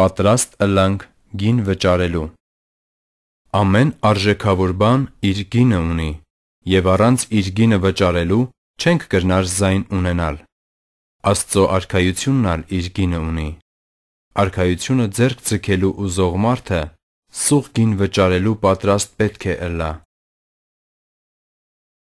Պատրաստ ըլանք գին վճարելու Ամեն արժեքավոր բան իր գինը ունի, եւ առանց իր գինը վճարելու չենք կրնար զայն ունենալ։ Աստծո արքայությունն ալ իր գինը ունի։ Արքայությունը ձեռք ձգելու ու զող մարդը սուղ գին վճարելու պատրաստ պետք է ըլլա։